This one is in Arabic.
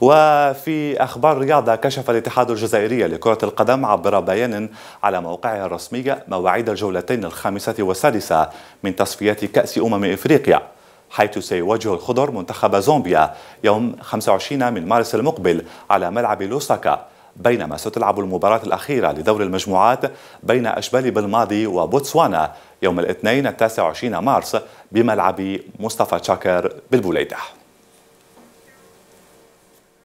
وفي أخبار الرياضة كشف الاتحاد الجزائري لكرة القدم عبر بيان على موقعه الرسمي مواعيد الجولتين الخامسة والسادسة من تصفيات كأس أمم إفريقيا حيث سيواجه الخضر منتخب زومبيا يوم 25 من مارس المقبل على ملعب لوساكا بينما ستلعب المباراة الأخيرة لدور المجموعات بين أشبال بالماضي وبوتسوانا يوم الاثنين 29 مارس بملعب مصطفى تشاكر بالبوليده